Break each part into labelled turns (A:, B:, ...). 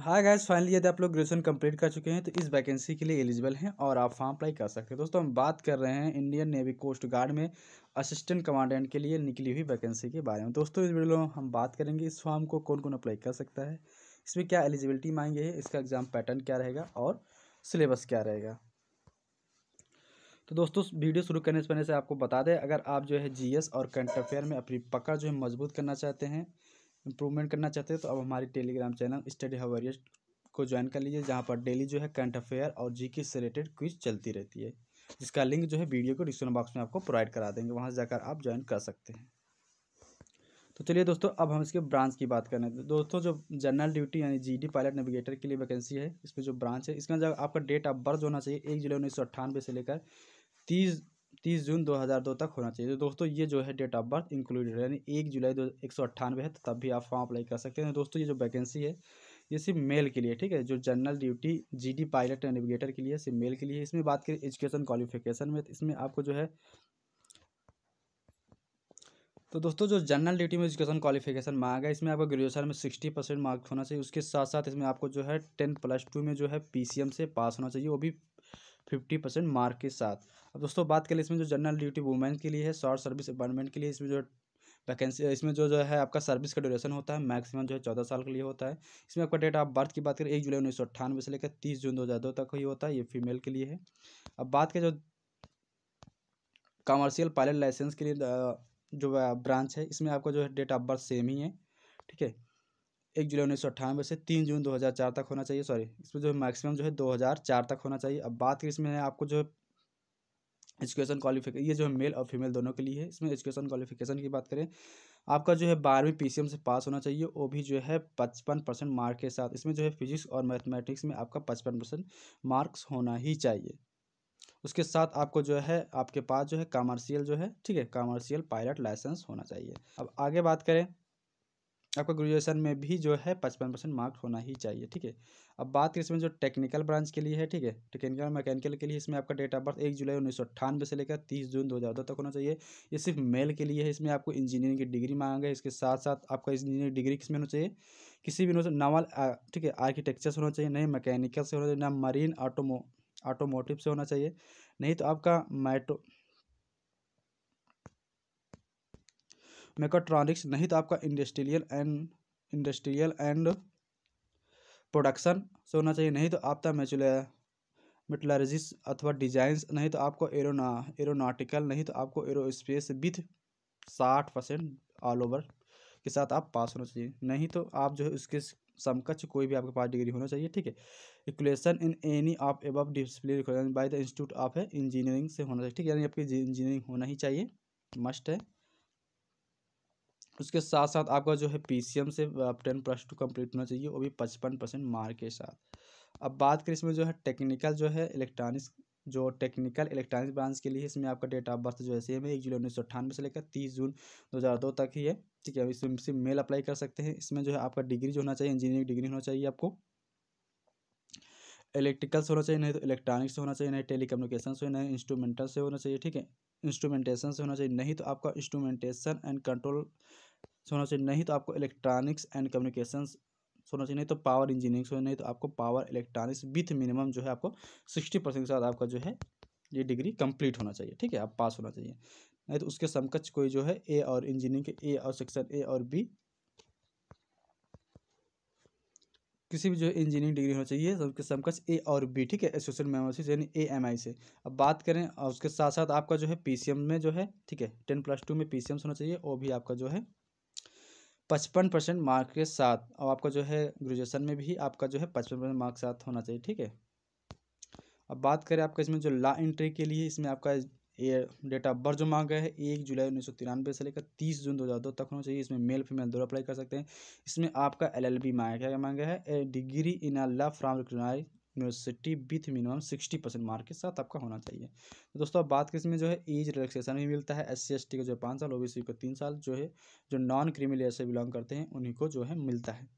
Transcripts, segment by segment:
A: hi guys finally यदि आप लोग ग्रेजुएशन कंप्लीट कर चुके हैं तो इस वैकेंसी के लिए एलिजिबल हैं और आप फॉर्म अप्लाई कर सकते हैं दोस्तों हम बात कर रहे हैं इंडियन नेवी कोस्ट गार्ड में असिस्टेंट कमांडेंट के लिए निकली हुई वैकेंसी के बारे में दोस्तों इस वीडियो में हम बात करेंगे इस फॉर्म को कौन कौन अप्लाई कर सकता है इसमें क्या एलिजिबिलिटी मांगे है इसका एग्ज़ाम पैटर्न क्या रहेगा और सिलेबस क्या रहेगा तो दोस्तों वीडियो शुरू करने से पहले से आपको बता दें अगर आप जो है जी और करंट अफेयर में अपनी पकड़ जो है मजबूत करना चाहते हैं इम्प्रूवमेंट करना चाहते हैं तो अब हमारी टेलीग्राम चैनल स्टडी हवरियस को ज्वाइन कर लीजिए जहाँ पर डेली जो है करंट अफेयर और जीके से रिलेटेड क्विज चलती रहती है जिसका लिंक जो है वीडियो को डिस्क्रिप्शन बॉक्स में आपको प्रोवाइड करा देंगे वहाँ जाकर आप ज्वाइन कर सकते हैं तो चलिए दोस्तों अब हम इसके ब्रांच की बात करें दोस्तों जो जनरल ड्यूटी यानी जीडी पायलट नेविगेटर के लिए वैकेंसी है इसमें जो ब्रांच है इसका जब आपका डेट ऑफ बर्थ होना चाहिए एक जुलाई उन्नीस से लेकर तीस तीस जून 2002 तक होना चाहिए तो दोस्तों ये जो है डेट ऑफ बर्थ इंक्लूडेड यानी एक जुलाई दो एक सौ अट्ठानवे है तो तब भी आप फॉर्म अप्लाई कर सकते हैं दोस्तों ये जो वैकेंसी है ये सिर्फ मेल के लिए ठीक है जो general duty GD pilot and navigator के लिए सिर्फ मेल के लिए इसमें बात करें एजुकेशन क्वालिफिकेशन में तो इसमें आपको जो है तो दोस्तों जो जनरल ड्यूटी में एजुकेशन क्वालिफिकेशन मांगा है इसमें आपको ग्रेजुएशन में सिक्सटी परसेंट मार्क्स होना चाहिए उसके साथ साथ इसमें आपको जो है टेन प्लस टू में जो है पीसीएम से पास होना चाहिए वो भी फिफ्टी परसेंट मार्क के साथ अब दोस्तों बात करें इसमें जो जनरल ड्यूटी वुमेन के लिए है शॉर्ट सर्विस अपॉइंटमेंट के लिए इसमें जो वैकेंसी इसमें जो जो है आपका सर्विस का ड्यूरेशन होता है मैक्सिमम जो है चौदह साल के लिए होता है इसमें आपका डेट ऑफ बर्थ की बात करें एक जुलाई उन्नीस सौ अठानवे से लेकर तीस जून दो हज़ार दो तक ही होता है ये फीमेल के लिए है अब बात करें जो कमर्शियल पायलट लाइसेंस के लिए जो ब्रांच है इसमें आपका जो है डेट ऑफ बर्थ सेम ही है ठीक है एक जुलाई उन्नीस सौ अट्ठानवे से तीन जून दो हज़ार चार तक होना चाहिए सॉरी इसमें जो है मैक्सिमम जो है दो हज़ार चार तक होना चाहिए अब बात करें इसमें आपको जो है एजुकेशन क्वालिफिकेशन ये जो है मेल और फीमेल दोनों के लिए है इसमें एजुकेशन क्वालिफिकेशन की बात करें आपका जो है बारहवीं पी से पास होना चाहिए वो भी जो है पचपन परसेंट मार्क के साथ इसमें जो है फिजिक्स और मैथमेटिक्स में आपका पचपन परसेंट मार्क्स होना ही चाहिए उसके साथ आपको जो है आपके पास जो है कॉमर्शियल जो है ठीक है कॉमर्शियल पायलट लाइसेंस होना चाहिए अब आगे बात करें आपका ग्रेजुएशन में भी जो है पचपन परसेंट मार्क होना ही चाहिए ठीक है अब बात करें इसमें जो टेक्निकल ब्रांच के लिए है ठीक है टेक्निकल मैकेनिकल के लिए इसमें आपका डेट ऑफ बर्थ एक जुलाई उन्नीस सौ अट्ठानवे से लेकर तीस जून दो हज़ार दो तक होना चाहिए ये सिर्फ मेल के लिए है इसमें आपको इंजीनियरिंग की डिग्री मांगा इसके साथ साथ आपका इंजीनियरिंग डिग्री किसमें होना चाहिए किसी भी नावल ठीक है आर्किटेक्चर से होना चाहिए नहीं मैकेनिकल से होना चाहिए ना मरीन ऑटोमो ऑटोमोटिव से होना चाहिए नहीं तो आपका माइटो मेकाट्रॉनिक्स नहीं तो आपका industrial and industrial and production से होना चाहिए नहीं तो आपका मेचुलर मेटलॉजिस अथवा डिजाइंस नहीं तो आपको एरोना एरोनाटिकल नहीं तो आपको एरोस्पेस विथ साठ परसेंट ऑल ओवर के साथ आप पास होना चाहिए नहीं तो आप जो है उसके समकक्ष कोई भी आपके पास डिग्री होना चाहिए ठीक है इक्वेशन इन एनी ऑफ एब display by by the institute of engineering से होना चाहिए ठीक है यानी आपकी इंजीनियरिंग होना ही चाहिए मस्ट है उसके साथ साथ आपका जो है पी से टेन प्लस टू कम्प्लीट होना चाहिए वो भी पचपन परसेंट मार्क के साथ अब बात करें इसमें जो है टेक्निकल जो है इलेक्ट्रॉनिक्स जो टेक्निकल इलेक्ट्रॉनिक्स ब्रांच के लिए इसमें आपका डेट ऑफ बर्थ जो है सेम है एक जुलाई उन्नीस सौ अठानवे से लेकर तीस जून दो हज़ार दो तक ही है ठीक है इसमें से मेल अप्लाई कर सकते हैं इसमें जो है आपका डिग्री जो होना चाहिए इंजीनियरिंग डिग्री होना चाहिए आपको इलेक्ट्रिकल से होना चाहिए नहीं तो इलेक्ट्रॉनिक्स से होना चाहिए नहीं टेली कम्युनिकेशन से नहीं इंस्ट्रूमेंटल से होना चाहिए ठीक है इंस्ट्रूमेंटेशन से होना चाहिए नहीं तो आपका इंस्ट्रूमेंटेशन एंड कंट्रोल से होना चाहिए नहीं तो आपको इलेक्ट्रॉनिक्स एंड कम्युनिकेशन होना चाहिए नहीं तो पावर इंजीनियरिंग से नहीं तो आपको पावर इलेक्ट्रॉनिक्स विथ मिनिमम जो है आपको सिक्सटी परसेंट के साथ आपका जो है ये डिग्री कंप्लीट होना चाहिए ठीक है आप पास होना चाहिए नहीं तो उसके समकक्ष कोई जो है ए और इंजीनियरिंग के ए और सेक्शन ए और बी किसी भी जो इंजीनियरिंग डिग्री होना चाहिए उसके समकक्ष ए और बी ठीक है एसोसिएट मेमोसिस यानी ए एम आई से अब बात करें और उसके साथ साथ आपका जो है पी सी एम में जो है ठीक है टेन प्लस टू में पी सी होना चाहिए वो भी आपका जो है पचपन परसेंट मार्क के साथ और आपका जो है ग्रेजुएशन में भी आपका जो है पचपन परसेंट मार्क के साथ होना चाहिए ठीक है अब बात करें आपका इसमें जो ला एंट्री के लिए इसमें आपका ये डेट ऑफ बर्थ जो मांगा है एक जुलाई उन्नीस सौ तिरानवे से लेकर तीस जून दो हज़ार दो तक होना चाहिए इसमें मेल फीमेल दोनों अप्लाई कर सकते हैं इसमें आपका एल एल बी मांगा क्या मांगा है a degree in a love from recognise university with minimum sixty percent mark के साथ आपका होना चाहिए तो दोस्तों अब बात किसमें जो है एज रिलैक्सेशन भी मिलता है एस सी को जो है पाँच साल ओ बी को तीन साल जो है जो नॉन क्रीमी लेयर से बिलोंग करते हैं उन्हीं को जो है मिलता है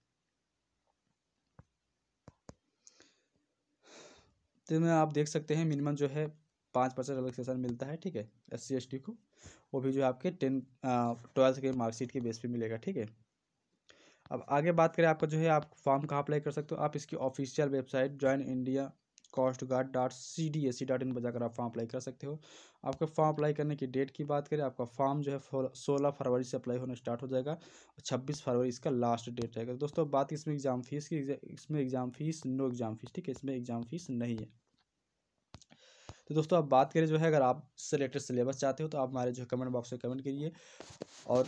A: तो में आप देख सकते हैं मिनिमम जो है पाँच परसेंट रिलैक्सेशन मिलता है ठीक है एस सी को वो भी जो आपके टेन ट्वेल्थ के मार्कशीट के बेस पे मिलेगा ठीक है अब आगे बात करें आपका जो है आप फॉर्म कहाँ अप्लाई कर सकते हो आप इसकी official website join India coast guard dot C D S C dot in पर जाकर आप फॉर्म अप्लाई कर सकते हो आपका फॉर्म अप्लाई करने की डेट की बात करें आपका फॉर्म जो है सोलह फरवरी से अप्लाई होना स्टार्ट हो जाएगा और छब्बीस फरवरी इसका लास्ट डेट रहेगा तो दोस्तों बात इसमें एग्ज़ाम फीस की इसमें exam fees no exam fees ठीक है इसमें एग्ज़ाम फीस नहीं है तो दोस्तों आप बात करें जो है अगर आप से रिलेटेड सिलेबस चाहते हो तो आप हमारे जो है कमेंट बॉक्स में कमेंट करिए और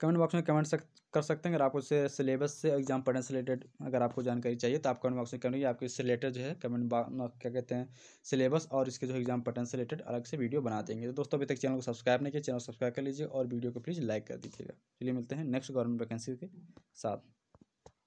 A: कमेंट बॉक्स में कमेंट सक, कर सकते हैं अगर आपको उससे सिलेबस से एग्जाम पढ़ने से रिलेटेड अगर आपको जानकारी चाहिए तो आप कमेंट बॉक्स में कमेंट आपके इससे रिलेटेड जो है कमेंट बॉक्स क्या कहते हैं सिलेबस और इसके जो एग्जाम पढ़ने से रिलेटेड अलग से वीडियो बना देंगे तो दोस्तों अभी तक चैनल को सब्सक्राइब नहीं किया चैनल सब्सक्राइब कर लीजिए और वीडियो को प्लीज़ लाइक कर दीजिएगा चलिए मिलते हैं नेक्स्ट गवर्नमेंट वैकेंसी के साथ